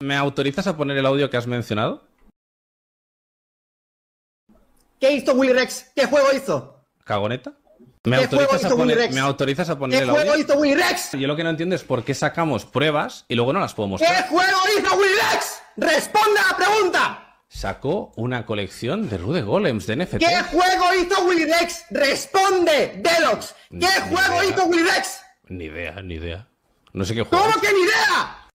¿Me autorizas a poner el audio que has mencionado? ¿Qué hizo Willy Rex? ¿Qué juego hizo? ¿Cagoneta? ¿Me, autorizas, a poner, ¿me ¿Qué juego hizo Willy Yo lo que no entiendo es por qué sacamos pruebas y luego no las podemos mostrar. ¿Qué juego hizo Willy Rex? a la pregunta! Sacó una colección de Rude Golems de NFT. ¿Qué juego hizo Willy ¡Responde, Delox! ¿Qué juego hizo Willy Ni idea, ni idea. No sé qué juego. ¿Cómo que ni idea?